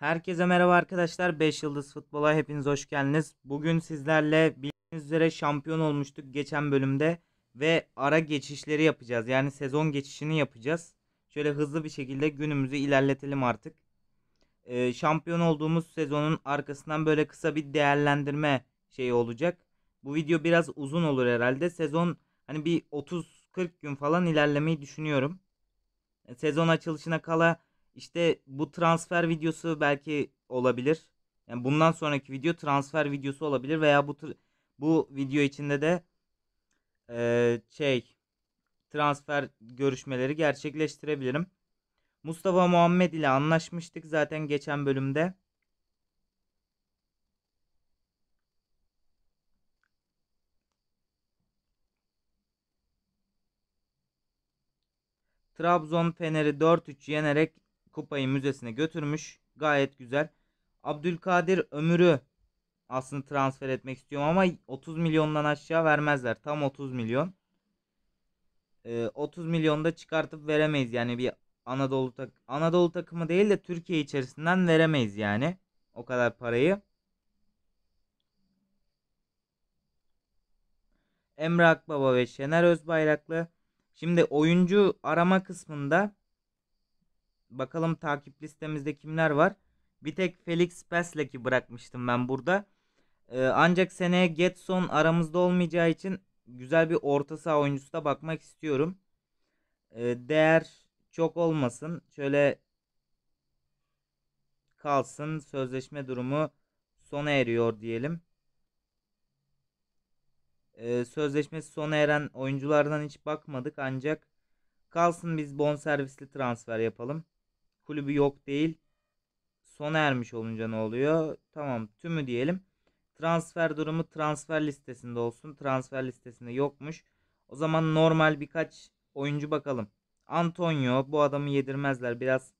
Herkese merhaba arkadaşlar. 5 Yıldız Futbol'a hepiniz hoş geldiniz. Bugün sizlerle bildiğiniz üzere şampiyon olmuştuk geçen bölümde ve ara geçişleri yapacağız. Yani sezon geçişini yapacağız. Şöyle hızlı bir şekilde günümüzü ilerletelim artık. Ee, şampiyon olduğumuz sezonun arkasından böyle kısa bir değerlendirme şeyi olacak. Bu video biraz uzun olur herhalde. Sezon hani bir 30-40 gün falan ilerlemeyi düşünüyorum. Sezon açılışına kala işte bu transfer videosu belki olabilir. Yani bundan sonraki video transfer videosu olabilir veya bu bu video içinde de e, şey transfer görüşmeleri gerçekleştirebilirim. Mustafa Muhammed ile anlaşmıştık zaten geçen bölümde. Trabzon Fener'i 4-3 yenerek kupayı müzesine götürmüş. Gayet güzel. Abdülkadir Ömür'ü aslında transfer etmek istiyorum ama 30 milyondan aşağı vermezler. Tam 30 milyon. Ee, 30 milyonda çıkartıp veremeyiz. Yani bir Anadolu tak Anadolu takımı değil de Türkiye içerisinden veremeyiz yani. O kadar parayı. Emre Baba ve Şener Özbayraklı. Şimdi oyuncu arama kısmında Bakalım takip listemizde kimler var. Bir tek Felix Peslek'i bırakmıştım ben burada. Ee, ancak seneye Getson aramızda olmayacağı için güzel bir orta saha oyuncusu da bakmak istiyorum. Ee, değer çok olmasın. Şöyle kalsın. Sözleşme durumu sona eriyor diyelim. Ee, sözleşmesi sona eren oyunculardan hiç bakmadık ancak kalsın biz bon servisli transfer yapalım kulübü yok değil. Sona ermiş olunca ne oluyor? Tamam tümü diyelim. Transfer durumu transfer listesinde olsun. Transfer listesinde yokmuş. O zaman normal birkaç oyuncu bakalım. Antonio bu adamı yedirmezler. Biraz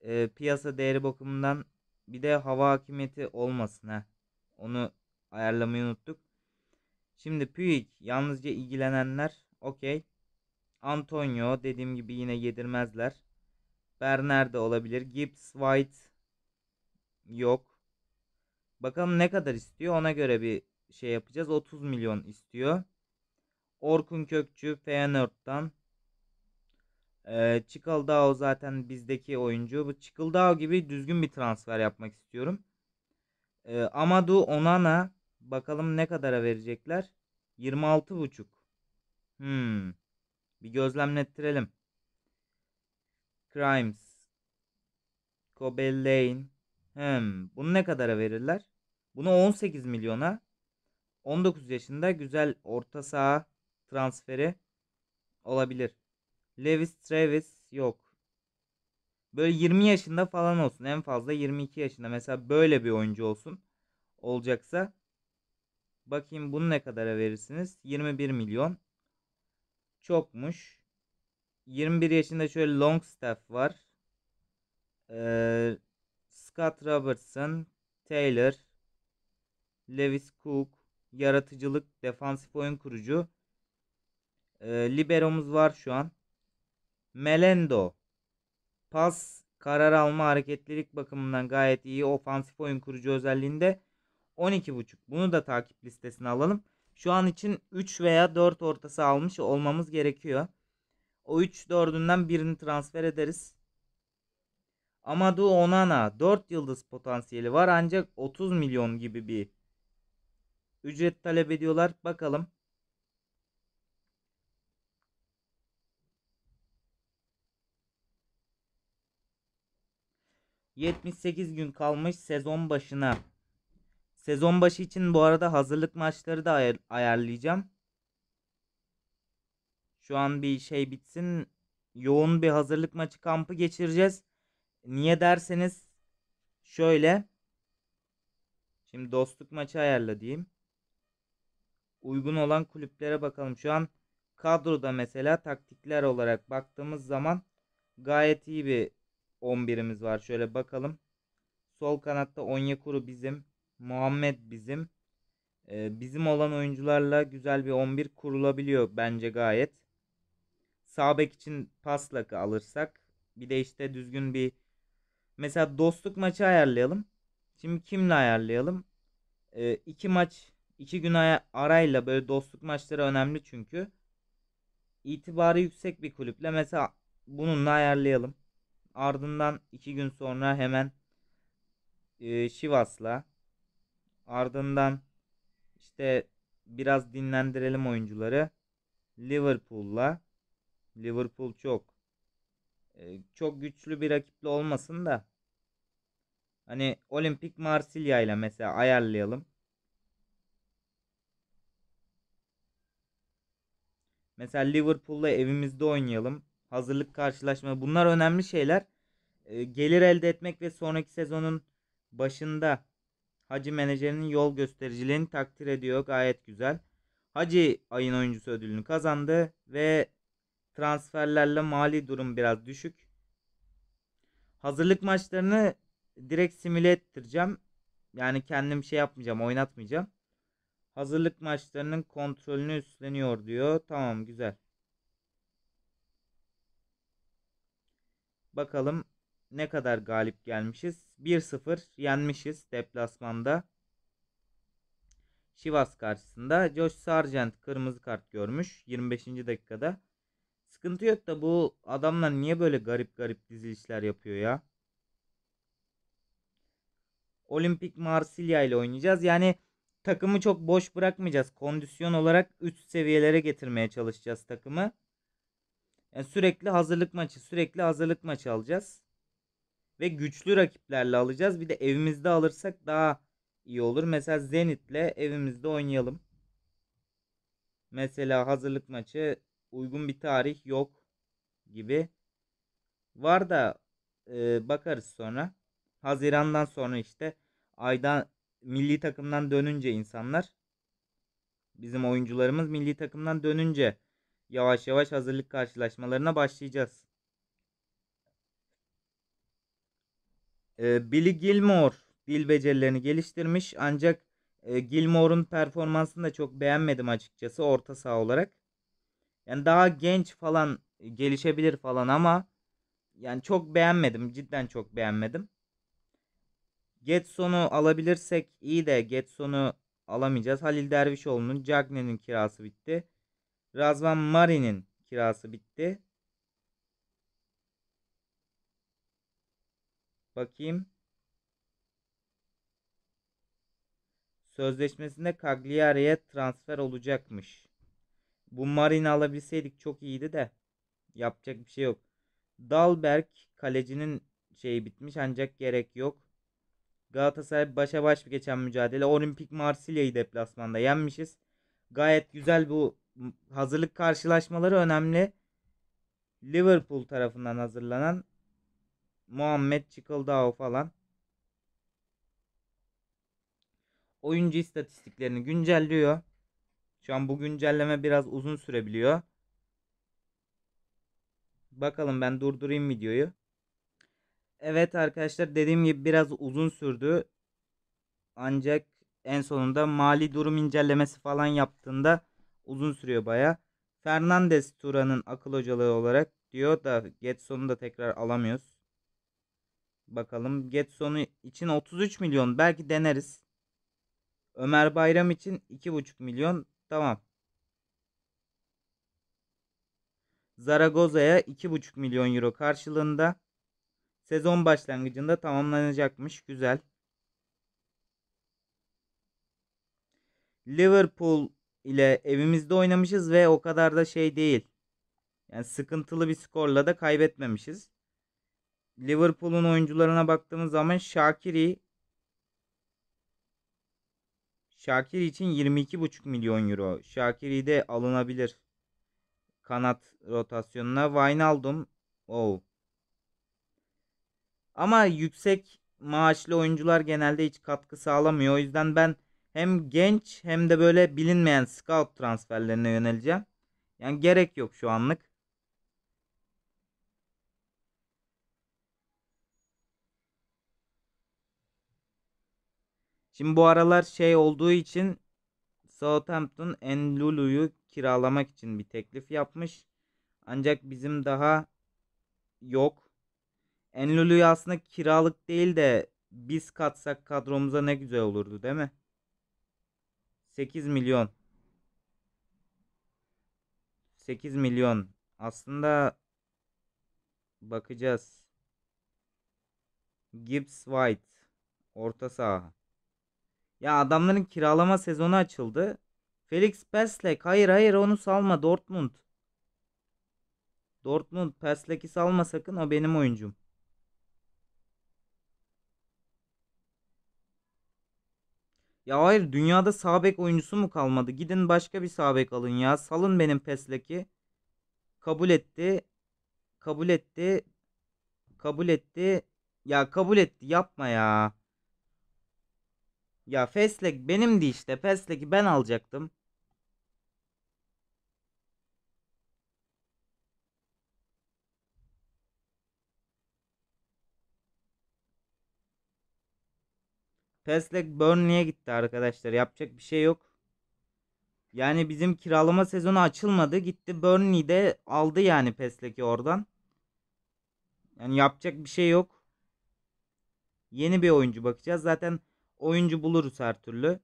e, piyasa değeri bakımından bir de hava hakimiyeti olmasın ha. Onu ayarlamayı unuttuk. Şimdi Puig yalnızca ilgilenenler okey. Antonio dediğim gibi yine yedirmezler. Berner de olabilir. Gibbs White yok. Bakalım ne kadar istiyor ona göre bir şey yapacağız. 30 milyon istiyor. Orkun Kökçü Feyenoord'dan. Ee, Çıkaldao zaten bizdeki oyuncu. Bu Çıkaldao gibi düzgün bir transfer yapmak istiyorum. Ee, Amadu Onana bakalım ne kadara verecekler. 26,5. Hmm. Bir gözlemlettirelim. Crimes. Kobe Hmm, bunu ne kadara verirler? Bunu 18 milyona. 19 yaşında güzel orta saha transferi olabilir. Lewis Travis yok. Böyle 20 yaşında falan olsun. En fazla 22 yaşında. Mesela böyle bir oyuncu olsun. Olacaksa. Bakayım bunu ne kadara verirsiniz? 21 milyon. Çokmuş. 21 yaşında şöyle Longstaff var. Ee, Scott Robertson, Taylor, Lewis Cook, yaratıcılık, defansif oyun kurucu. Ee, liberomuz var şu an. Melendo. Pas, karar alma, hareketlilik bakımından gayet iyi. Ofansif oyun kurucu özelliğinde 12.5. Bunu da takip listesine alalım. Şu an için 3 veya 4 ortası almış olmamız gerekiyor. O 3 dördünden birini transfer ederiz. Amadou Onana 4 yıldız potansiyeli var ancak 30 milyon gibi bir ücret talep ediyorlar. Bakalım. ...78 gün kalmış sezon başına. Sezon başı için bu arada hazırlık maçları da ayar ayarlayacağım. Şu an bir şey bitsin. Yoğun bir hazırlık maçı kampı geçireceğiz. Niye derseniz şöyle. Şimdi dostluk maçı ayarla diyeyim. Uygun olan kulüplere bakalım. Şu an kadroda mesela taktikler olarak baktığımız zaman gayet iyi bir 11'imiz var. Şöyle bakalım. Sol kanatta Onyekuru bizim. Muhammed bizim. Ee, bizim olan oyuncularla güzel bir 11 kurulabiliyor bence gayet sağ bek için Paslak'ı alırsak bir de işte düzgün bir mesela dostluk maçı ayarlayalım. Şimdi kimle ayarlayalım? Ee, iki maç iki gün arayla böyle dostluk maçları önemli çünkü. İtibarı yüksek bir kulüple mesela bununla ayarlayalım. Ardından iki gün sonra hemen e, Şivas'la ardından işte biraz dinlendirelim oyuncuları Liverpool'la Liverpool çok. E, çok güçlü bir rakiple olmasın da. Hani Olimpik Marsilya ile mesela ayarlayalım. Mesela Liverpool'la evimizde oynayalım. Hazırlık karşılaşma. Bunlar önemli şeyler. E, gelir elde etmek ve sonraki sezonun başında Hacı menajerinin yol göstericiliğini takdir ediyor. Gayet güzel. Hacı ayın oyuncusu ödülünü kazandı ve transferlerle mali durum biraz düşük. Hazırlık maçlarını direkt simüle ettireceğim. Yani kendim şey yapmayacağım, oynatmayacağım. Hazırlık maçlarının kontrolünü üstleniyor diyor. Tamam güzel. Bakalım ne kadar galip gelmişiz. 1-0 yenmişiz deplasmanda. Şivas karşısında. Josh Sargent kırmızı kart görmüş 25. dakikada. Sıkıntı yok da bu adamlar niye böyle garip garip dizilişler yapıyor ya? Olimpik Marsilya ile oynayacağız. Yani takımı çok boş bırakmayacağız. Kondisyon olarak üst seviyelere getirmeye çalışacağız takımı. Yani sürekli hazırlık maçı, sürekli hazırlık maçı alacağız. Ve güçlü rakiplerle alacağız. Bir de evimizde alırsak daha iyi olur. Mesela Zenit'le evimizde oynayalım. Mesela hazırlık maçı uygun bir tarih yok gibi. Var da e, bakarız sonra. Haziran'dan sonra işte aydan milli takımdan dönünce insanlar bizim oyuncularımız milli takımdan dönünce yavaş yavaş hazırlık karşılaşmalarına başlayacağız. E, Billy Gilmore dil becerilerini geliştirmiş ancak e, Gilmore'un performansını da çok beğenmedim açıkçası orta saha olarak. Yani daha genç falan e, gelişebilir falan ama yani çok beğenmedim. Cidden çok beğenmedim. Getson'u alabilirsek iyi de Getson'u alamayacağız. Halil Dervişoğlu'nun, Cagney'nin kirası bitti. Razvan Mari'nin kirası bitti. Bakayım. Sözleşmesinde Cagliari'ye transfer olacakmış. Bu Marin alabilseydik çok iyiydi de yapacak bir şey yok. Dalberg kalecinin şeyi bitmiş ancak gerek yok. Galatasaray başa baş bir geçen mücadele. Olimpik Marsilya'yı deplasmanda yenmişiz. Gayet güzel bu hazırlık karşılaşmaları önemli. Liverpool tarafından hazırlanan Muhammed Çıkıldao falan. Oyuncu istatistiklerini güncelliyor. Şu an bu güncelleme biraz uzun sürebiliyor. Bakalım ben durdurayım videoyu. Evet arkadaşlar dediğim gibi biraz uzun sürdü. Ancak en sonunda mali durum incelemesi falan yaptığında uzun sürüyor baya. Fernandez Turan'ın akıl hocalığı olarak diyor da Getson'u da tekrar alamıyoruz. Bakalım Getson'u için 33 milyon belki deneriz. Ömer Bayram için 2,5 milyon Tamam. Zaragoza'ya 2,5 milyon euro karşılığında sezon başlangıcında tamamlanacakmış. Güzel. Liverpool ile evimizde oynamışız ve o kadar da şey değil. Yani sıkıntılı bir skorla da kaybetmemişiz. Liverpool'un oyuncularına baktığımız zaman Shakiri Şakir için 22,5 milyon euro. Şakiri de alınabilir. Kanat rotasyonuna Wijnaldum. Oh. Ama yüksek maaşlı oyuncular genelde hiç katkı sağlamıyor. O yüzden ben hem genç hem de böyle bilinmeyen scout transferlerine yöneleceğim. Yani gerek yok şu anlık. Şimdi bu aralar şey olduğu için Southampton Enlulu'yu kiralamak için bir teklif yapmış. Ancak bizim daha yok. Enlulu'yu aslında kiralık değil de biz katsak kadromuza ne güzel olurdu değil mi? 8 milyon. 8 milyon. Aslında bakacağız. Gibbs White orta saha. Ya adamların kiralama sezonu açıldı. Felix Peslek hayır hayır onu salma Dortmund. Dortmund Peslek'i salma sakın o benim oyuncum. Ya hayır dünyada sabek oyuncusu mu kalmadı? Gidin başka bir sabek alın ya. Salın benim Peslek'i. Kabul etti. Kabul etti. Kabul etti. Ya kabul etti yapma ya. Ya Feslek benimdi işte. Feslek'i ben alacaktım. Feslek Burnley'e gitti arkadaşlar. Yapacak bir şey yok. Yani bizim kiralama sezonu açılmadı. Gitti Burnley'de aldı yani Feslek'i oradan. Yani yapacak bir şey yok. Yeni bir oyuncu bakacağız. Zaten Oyuncu buluruz her türlü.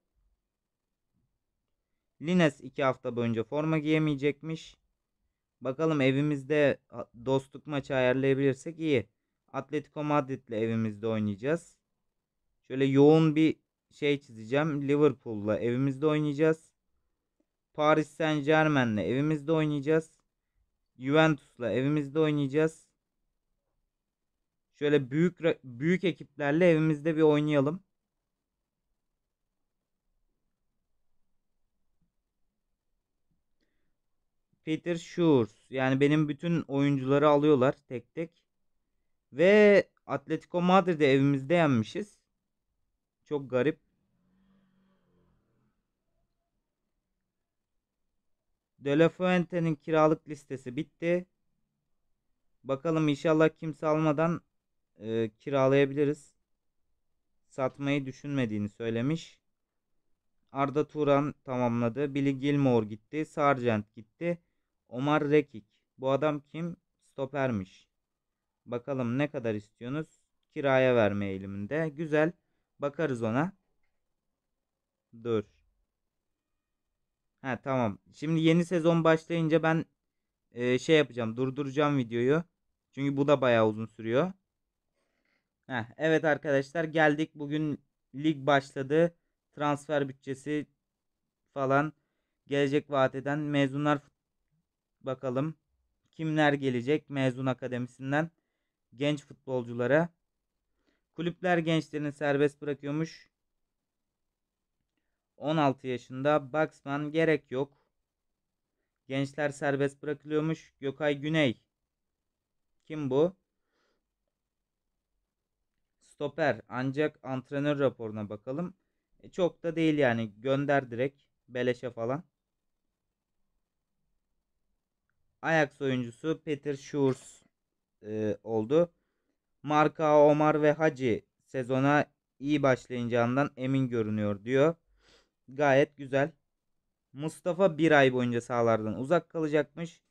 Lines 2 hafta boyunca forma giyemeyecekmiş. Bakalım evimizde dostluk maçı ayarlayabilirsek iyi. Atletico Madrid'le evimizde oynayacağız. Şöyle yoğun bir şey çizeceğim. Liverpool'la evimizde oynayacağız. Paris Saint Germain'le evimizde oynayacağız. Juventus'la evimizde oynayacağız. Şöyle büyük büyük ekiplerle evimizde bir oynayalım. Peter Schurz. Yani benim bütün oyuncuları alıyorlar tek tek. Ve Atletico Madrid'i evimizde yenmişiz. Çok garip. De La Fuente'nin kiralık listesi bitti. Bakalım inşallah kimse almadan e, kiralayabiliriz. Satmayı düşünmediğini söylemiş. Arda Turan tamamladı. Billy Gilmore gitti. Sargent gitti. Omar Rekik. Bu adam kim? Stopermiş. Bakalım ne kadar istiyorsunuz? Kiraya verme eğiliminde. Güzel. Bakarız ona. Dur. Ha tamam. Şimdi yeni sezon başlayınca ben e, şey yapacağım. Durduracağım videoyu. Çünkü bu da bayağı uzun sürüyor. Heh, evet arkadaşlar geldik. Bugün lig başladı. Transfer bütçesi falan gelecek vaat eden mezunlar futbol bakalım kimler gelecek mezun akademisinden genç futbolculara. Kulüpler gençlerini serbest bırakıyormuş. 16 yaşında Baksman gerek yok. Gençler serbest bırakılıyormuş. Gökay Güney. Kim bu? Stoper ancak antrenör raporuna bakalım. E, çok da değil yani gönder direkt beleşe falan. Ajax oyuncusu Peter Schurz e, oldu. Marka, Omar ve Hacı sezona iyi başlayacağından emin görünüyor diyor. Gayet güzel. Mustafa bir ay boyunca sahalardan uzak kalacakmış.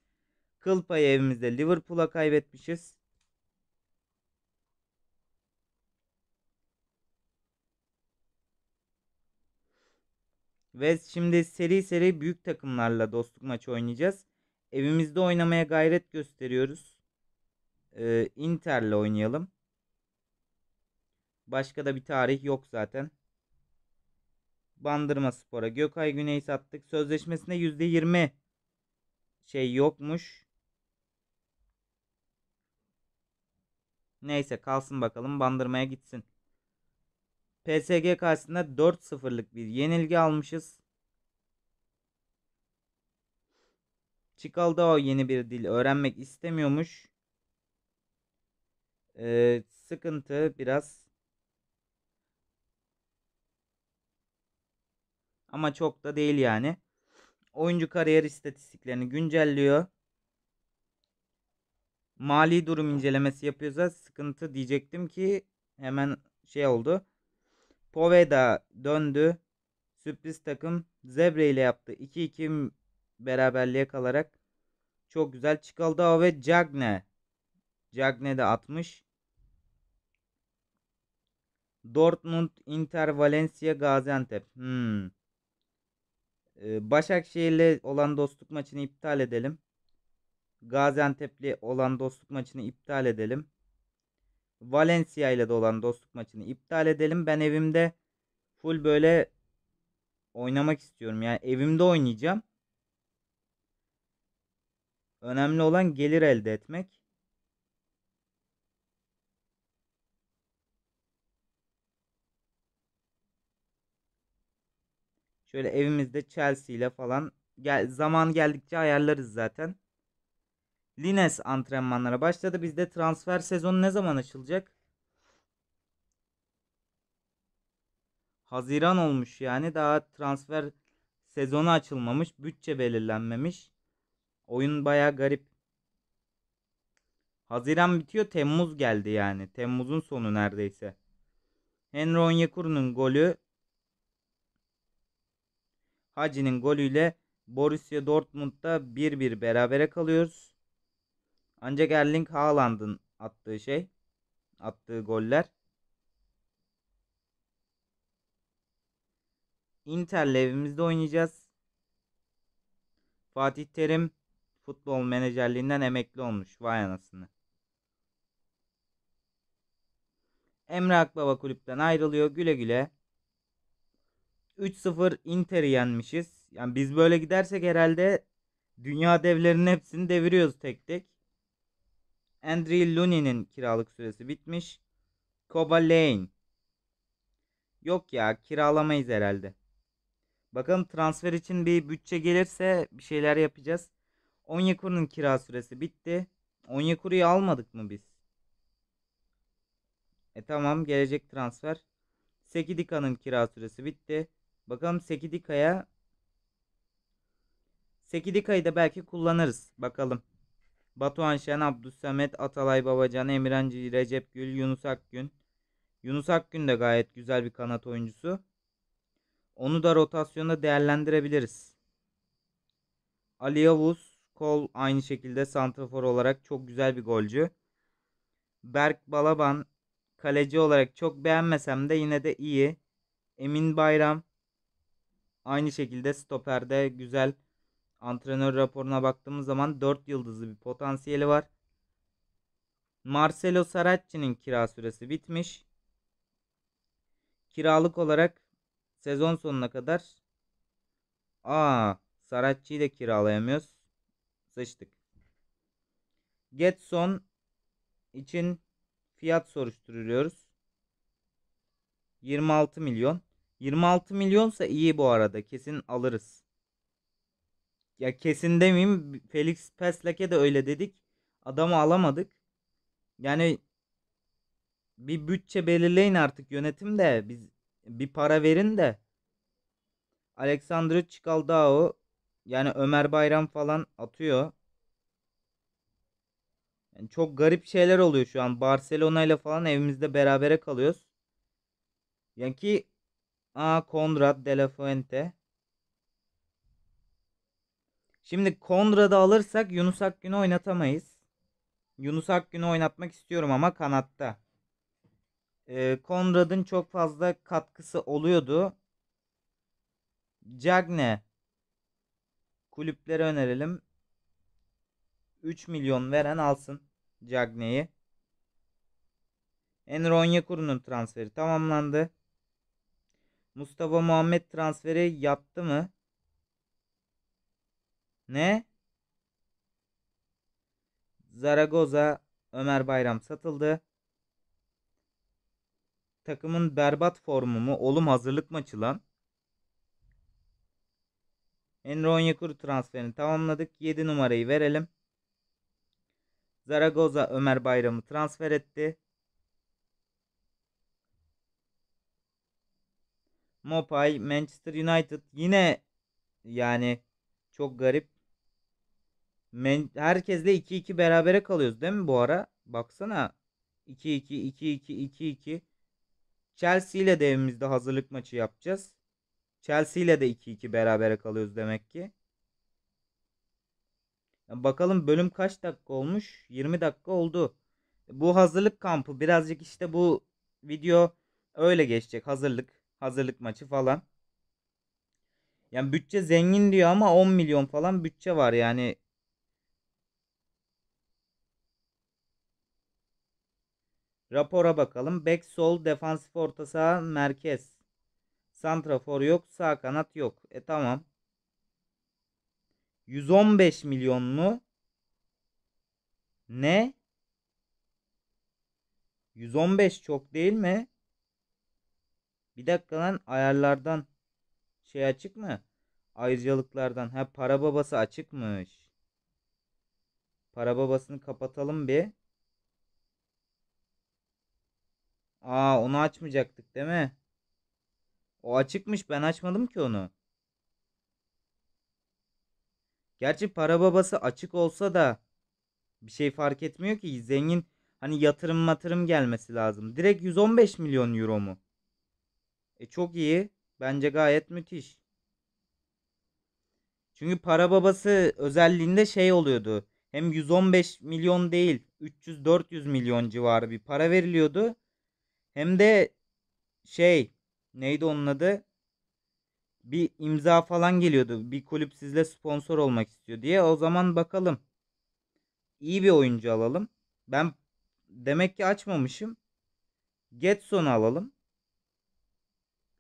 Kıl payı evimizde Liverpool'a kaybetmişiz. Ve şimdi seri seri büyük takımlarla dostluk maçı oynayacağız. Evimizde oynamaya gayret gösteriyoruz. Ee, Inter'le oynayalım. Başka da bir tarih yok zaten. Bandırma Spor'a Gökay Güney sattık. Sözleşmesinde %20 şey yokmuş. Neyse kalsın bakalım bandırmaya gitsin. PSG karşısında 4-0'lık bir yenilgi almışız. Çikaldao yeni bir dil öğrenmek istemiyormuş. Ee, sıkıntı biraz. Ama çok da değil yani. Oyuncu kariyer istatistiklerini güncelliyor. Mali durum incelemesi yapıyorsa sıkıntı diyecektim ki hemen şey oldu. Poveda döndü. Sürpriz takım Zebre ile yaptı. 2-2 beraberliğe kalarak çok güzel. Çikaldao ve Cagne. Cagne de atmış. Dortmund, Inter, Valencia, Gaziantep. Hmm. Ee, Başakşehir'le olan dostluk maçını iptal edelim. Gaziantep'li olan dostluk maçını iptal edelim. Valencia ile de olan dostluk maçını iptal edelim. Ben evimde full böyle oynamak istiyorum. Yani evimde oynayacağım. Önemli olan gelir elde etmek. Şöyle evimizde Chelsea ile falan gel zaman geldikçe ayarlarız zaten. Lines antrenmanlara başladı. Bizde transfer sezonu ne zaman açılacak? Haziran olmuş yani daha transfer sezonu açılmamış, bütçe belirlenmemiş. Oyun baya garip. Haziran bitiyor Temmuz geldi yani. Temmuz'un sonu neredeyse. Henry Onyekuru'nun golü Hacı'nin golüyle Borussia Dortmund'da 1-1 berabere kalıyoruz. Ancak Erling Haaland'ın attığı şey, attığı goller. Inter'le evimizde oynayacağız. Fatih Terim futbol menajerliğinden emekli olmuş. Vay anasını. Emre Akbaba kulüpten ayrılıyor. Güle güle. 3-0 Inter'i yenmişiz. Yani biz böyle gidersek herhalde dünya devlerinin hepsini deviriyoruz tek tek. Andrew Lunin'in kiralık süresi bitmiş. Koba Lane. Yok ya kiralamayız herhalde. Bakalım transfer için bir bütçe gelirse bir şeyler yapacağız. Onyekuru'nun kira süresi bitti. Onyekuru'yu almadık mı biz? E tamam gelecek transfer. Sekidika'nın kira süresi bitti. Bakalım Sekidika'ya Sekidika'yı da belki kullanırız. Bakalım. Batuhan Şen, Abdüssamet, Atalay Babacan, Emirhan Recep Gül, Yunus Akgün. Yunus Akgün de gayet güzel bir kanat oyuncusu. Onu da rotasyonda değerlendirebiliriz. Ali Yavuz, Kol aynı şekilde santrafor olarak çok güzel bir golcü. Berk Balaban kaleci olarak çok beğenmesem de yine de iyi. Emin Bayram aynı şekilde stoperde güzel. Antrenör raporuna baktığımız zaman 4 yıldızlı bir potansiyeli var. Marcelo Saracchi'nin kira süresi bitmiş. Kiralık olarak sezon sonuna kadar Aa, Saracchi'yi de kiralayamıyoruz. Seçtik. Getson için fiyat soruşturuyoruz. 26 milyon. 26 milyonsa iyi bu arada. Kesin alırız. Ya kesin demeyeyim. Felix Peslak'e de öyle dedik. Adamı alamadık. Yani bir bütçe belirleyin artık yönetim de biz bir para verin de Alexandru Çikaldao yani Ömer Bayram falan atıyor. Yani çok garip şeyler oluyor şu an. Barcelona ile falan evimizde berabere kalıyoruz. Yani ki A Konrad De La Fuente. Şimdi Conrad'ı alırsak Yunus Akgün'ü oynatamayız. Yunus Akgün'ü oynatmak istiyorum ama kanatta. Ee, Conrad'ın çok fazla katkısı oluyordu. Cagne Kulüplere önerelim. 3 milyon veren alsın Cagney'i. Enner Onyekuru'nun transferi tamamlandı. Mustafa Muhammed transferi yattı mı? Ne? Zaragoza Ömer Bayram satıldı. Takımın berbat formu mu? Olum hazırlık maçı lan. Enron Yakuru transferini tamamladık. 7 numarayı verelim. Zaragoza Ömer Bayram'ı transfer etti. Mopay Manchester United yine yani çok garip. Men herkesle 2-2 berabere kalıyoruz değil mi bu ara? Baksana 2-2 2-2 2-2 Chelsea ile de evimizde hazırlık maçı yapacağız. Chelsea ile de 2-2 beraber kalıyoruz demek ki. Bakalım bölüm kaç dakika olmuş? 20 dakika oldu. Bu hazırlık kampı birazcık işte bu video öyle geçecek. Hazırlık, hazırlık maçı falan. Yani bütçe zengin diyor ama 10 milyon falan bütçe var yani. Rapora bakalım. Back sol, defansif orta saha, merkez. Santrafor yok. Sağ kanat yok. E tamam. 115 milyon mu? Ne? 115 çok değil mi? Bir dakika lan ayarlardan şey açık mı? Ayrıcalıklardan. Ha para babası açıkmış. Para babasını kapatalım bir. Aa onu açmayacaktık değil mi? O açıkmış ben açmadım ki onu. Gerçi para babası açık olsa da bir şey fark etmiyor ki zengin hani yatırım matırım gelmesi lazım. Direkt 115 milyon euro mu? E çok iyi. Bence gayet müthiş. Çünkü para babası özelliğinde şey oluyordu. Hem 115 milyon değil 300-400 milyon civarı bir para veriliyordu. Hem de şey neydi onun adı? Bir imza falan geliyordu. Bir kulüp sizle sponsor olmak istiyor diye. O zaman bakalım. İyi bir oyuncu alalım. Ben demek ki açmamışım. Getson'u alalım.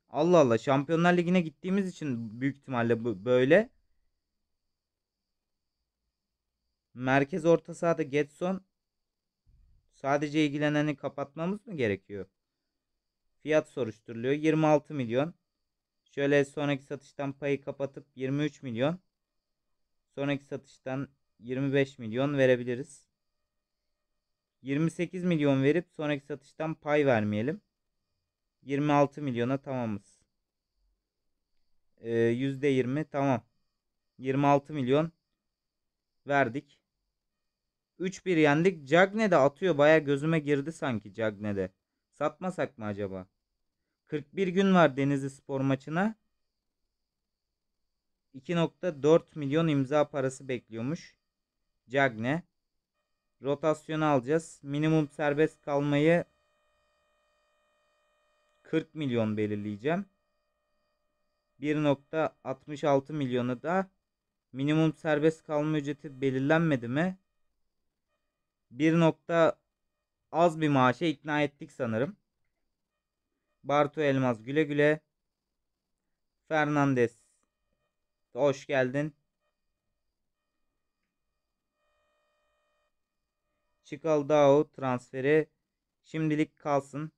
Allah Allah Şampiyonlar Ligi'ne gittiğimiz için büyük ihtimalle böyle. Merkez orta sahada Getson sadece ilgileneni kapatmamız mı gerekiyor? Fiyat soruşturuluyor. 26 milyon. Şöyle sonraki satıştan payı kapatıp 23 milyon. Sonraki satıştan 25 milyon verebiliriz. 28 milyon verip sonraki satıştan pay vermeyelim. 26 milyona tamamız. Ee, %20 tamam. 26 milyon verdik. 3-1 yendik. Cagne de atıyor. Baya gözüme girdi sanki Cagne de. Satmasak mı acaba? 41 gün var Denizli Spor maçına. 2.4 milyon imza parası bekliyormuş. Cagne. rotasyon alacağız. Minimum serbest kalmayı 40 milyon belirleyeceğim. 1.66 milyonu da minimum serbest kalma ücreti belirlenmedi mi? 1. az bir maaşa ikna ettik sanırım. Bartu Elmaz güle güle. Fernandez. Hoş geldin. Çikaldao transferi şimdilik kalsın.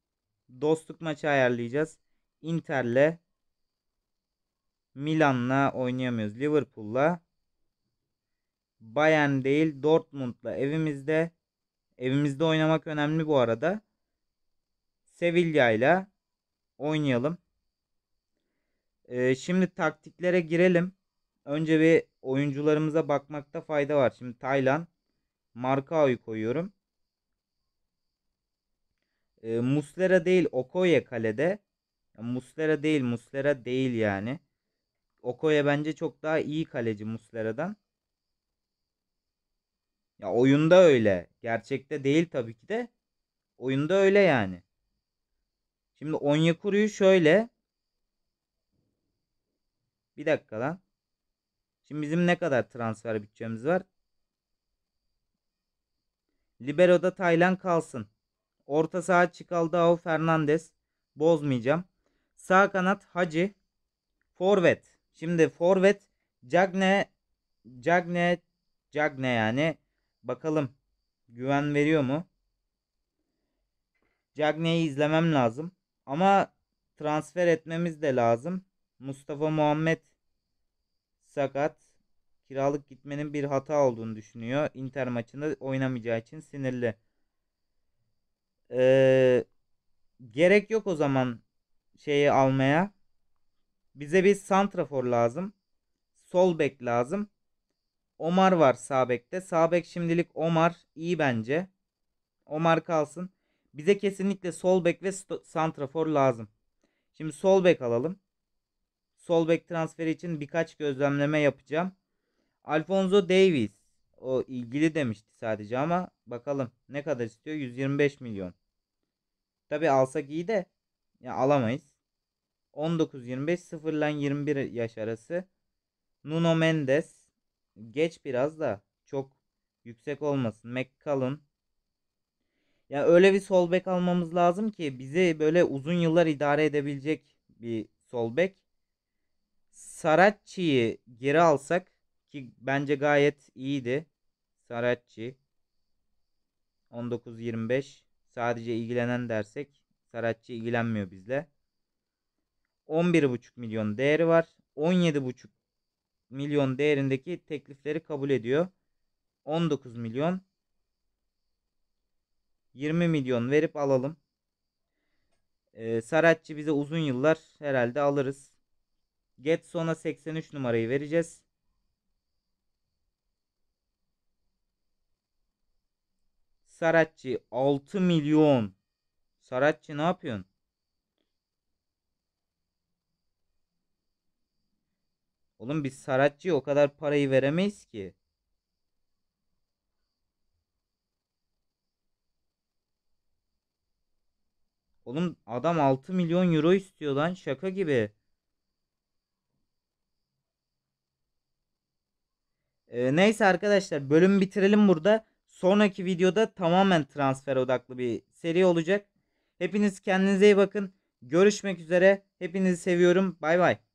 Dostluk maçı ayarlayacağız. Inter'le Milan'la oynayamıyoruz. Liverpool'la Bayern değil Dortmund'la evimizde evimizde oynamak önemli bu arada. Sevilla'yla oynayalım. Ee, şimdi taktiklere girelim. Önce bir oyuncularımıza bakmakta fayda var. Şimdi Taylan Markao'yu koyuyorum. Ee, Muslera değil Okoye kalede. Muslera değil Muslera değil yani. Okoye bence çok daha iyi kaleci Muslera'dan. Ya oyunda öyle. Gerçekte değil tabii ki de. Oyunda öyle yani. Şimdi Onyekuru'yu şöyle bir dakika lan. Şimdi bizim ne kadar transfer bütçemiz var? Libero'da Taylan kalsın. Orta saha çıkaldı Çikaldao Fernandez. Bozmayacağım. Sağ kanat Hacı. Forvet. Şimdi forvet Cagne Cagne Cagne yani. Bakalım güven veriyor mu? Cagne'yi izlemem lazım. Ama transfer etmemiz de lazım. Mustafa Muhammed sakat. Kiralık gitmenin bir hata olduğunu düşünüyor. Inter maçında oynamayacağı için sinirli. Ee, gerek yok o zaman şeyi almaya. Bize bir santrafor lazım. Sol bek lazım. Omar var sağ bekte. Sağ bek şimdilik Omar iyi bence. Omar kalsın. Bize kesinlikle sol bek ve santrafor lazım. Şimdi sol bek alalım. Sol bek transferi için birkaç gözlemleme yapacağım. Alfonso Davies o ilgili demişti sadece ama bakalım ne kadar istiyor? 125 milyon. Tabi alsak iyi de ya alamayız. 19-25 sıfırlan 21 yaş arası. Nuno Mendes geç biraz da çok yüksek olmasın. McCallum ya öyle bir sol bek almamız lazım ki bizi böyle uzun yıllar idare edebilecek bir sol bek. Saracchi'yi geri alsak ki bence gayet iyiydi. Saracchi 19-25 sadece ilgilenen dersek Saracchi ilgilenmiyor bizle. 11,5 milyon değeri var. 17,5 milyon değerindeki teklifleri kabul ediyor. 19 milyon 20 milyon verip alalım. Ee, Saratçı bize uzun yıllar herhalde alırız. Getson'a 83 numarayı vereceğiz. Saratçı 6 milyon. Saratçı ne yapıyorsun? Oğlum biz Saratçı'ya o kadar parayı veremeyiz ki. Oğlum adam 6 milyon euro istiyor lan şaka gibi. Ee, neyse arkadaşlar bölümü bitirelim burada. Sonraki videoda tamamen transfer odaklı bir seri olacak. Hepiniz kendinize iyi bakın. Görüşmek üzere. Hepinizi seviyorum. Bay bay.